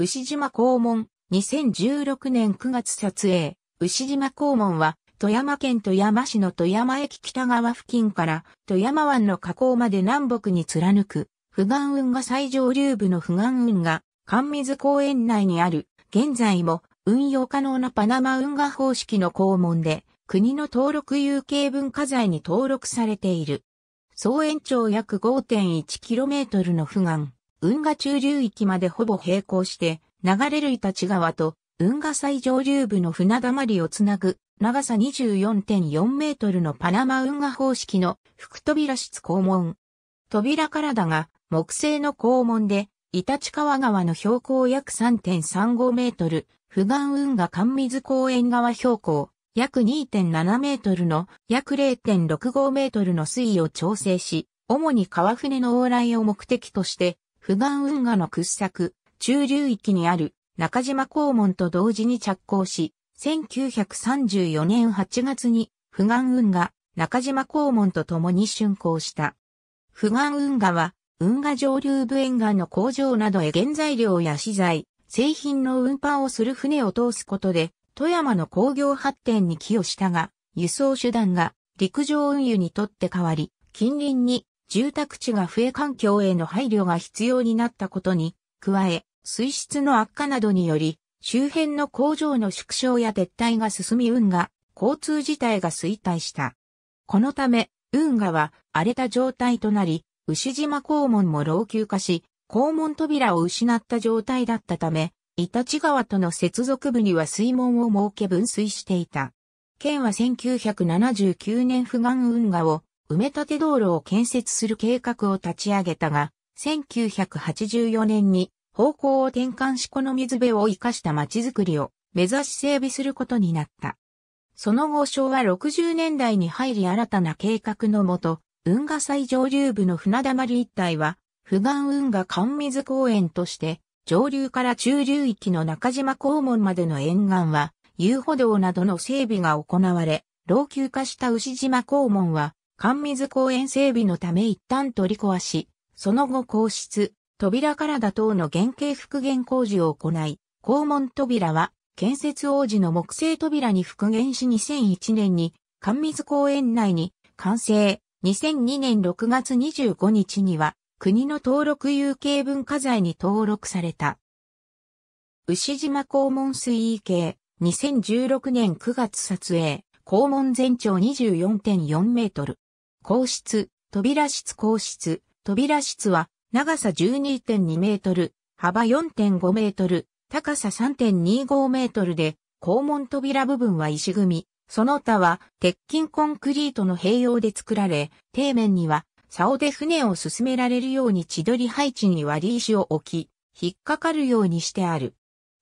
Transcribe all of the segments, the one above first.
牛島公門、2016年9月撮影、牛島公門は、富山県富山市の富山駅北側付近から富山湾の河口まで南北に貫く、不岸運河最上流部の不岸運河、関水公園内にある、現在も運用可能なパナマ運河方式の公門で、国の登録有形文化財に登録されている。総延長約 5.1km の不岸。運河中流域までほぼ並行して、流れるイタチ川と運河最上流部の船溜まりをつなぐ、長さ24.4メートルのパナマ運河方式の福扉室肛門。扉からだが、木製の肛門で、イタチ川川の標高約3.35メートル、不岸運河寒水公園川標高約2.7メートルの約0.65メートルの水位を調整し、主に川船の往来を目的として不願運河の掘削、中流域にある中島港門と同時に着工し、1934年8月に不願運河、中島港門と共に竣工した。不願運河は、運河上流部沿岸の工場などへ原材料や資材、製品の運搬をする船を通すことで、富山の工業発展に寄与したが、輸送手段が陸上運輸にとって変わり、近隣に住宅地が増え環境への配慮が必要になったことに、加え、水質の悪化などにより、周辺の工場の縮小や撤退が進み運河、交通自体が衰退した。このため、運河は荒れた状態となり、牛島肛門も老朽化し、肛門扉を失った状態だったため、イタチ川との接続部には水門を設け分水していた。県は1979年不願運河を埋め立て道路を建設する計画を立ち上げたが、1984年に方向を転換しこの水辺を生かした街づくりを目指し整備することになった。その後昭和60年代に入り新たな計画のもと、運河最上流部の船溜り一帯は、不岸運河寒水公園として、上流から中流域の中島公門までの沿岸は、遊歩道などの整備が行われ、老朽化した牛島公門は、関水公園整備のため一旦取り壊し、その後皇室、扉から等の原型復元工事を行い、校門扉は建設王子の木製扉に復元し2001年に関水公園内に完成、2002年6月25日には国の登録有形文化財に登録された。牛島校門水位計、2016年9月撮影、校門全長24.4メートル。高室、扉室高室、扉室は長さ12.2メートル、幅4.5メートル、高さ3.25メートルで、肛門扉部分は石組み、その他は鉄筋コンクリートの併用で作られ、底面には竿で船を進められるように千鳥配置に割り石を置き、引っかかるようにしてある。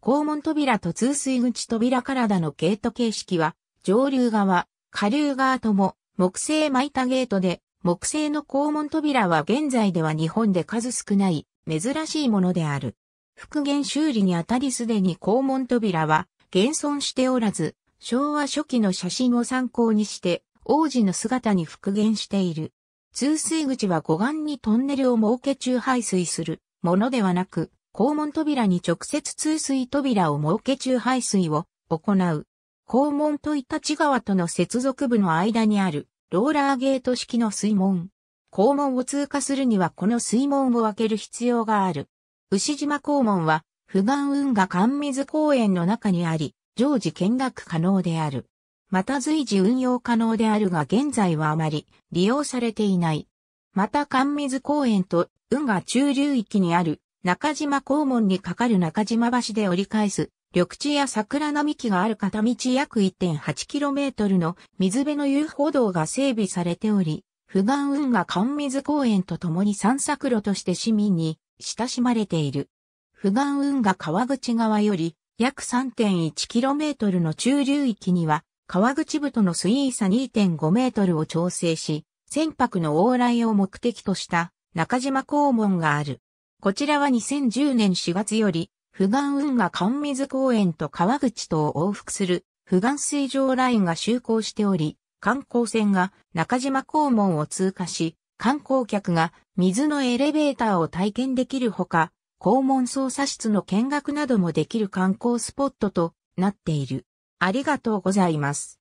肛門扉と通水口扉だのゲート形式は、上流側、下流側とも木製巻いたゲートで、木製の肛門扉は現在では日本で数少ない、珍しいものである。復元修理にあたりすでに肛門扉は、現存しておらず、昭和初期の写真を参考にして、王子の姿に復元している。通水口は護岸にトンネルを設け中排水するものではなく、肛門扉に直接通水扉を設け中排水を行う肛門と板地川との接続部の間にあるローラーゲート式の水門。肛門を通過するにはこの水門を開ける必要がある。牛島肛門は、不願運河関水公園の中にあり、常時見学可能である。また随時運用可能であるが現在はあまり利用されていない。また関水公園と運河中流域にある中島肛門にかかる中島橋で折り返す緑地や桜並木がある片道約 1.8km の水辺の遊歩道が整備されており、不願運河関水公園とともに散策路として市民に親しまれている。不願運河川口側より約 3.1km の中流域には川口部との水位差 2.5m を調整し、船舶の往来を目的とした中島公門がある。こちらは2010年4月より富岩運河関水公園と川口とを往復する富岩水上ラインが就航しており、観光船が中島港門を通過し、観光客が水のエレベーターを体験できるほか、肛門操作室の見学などもできる観光スポットとなっている。ありがとうございます。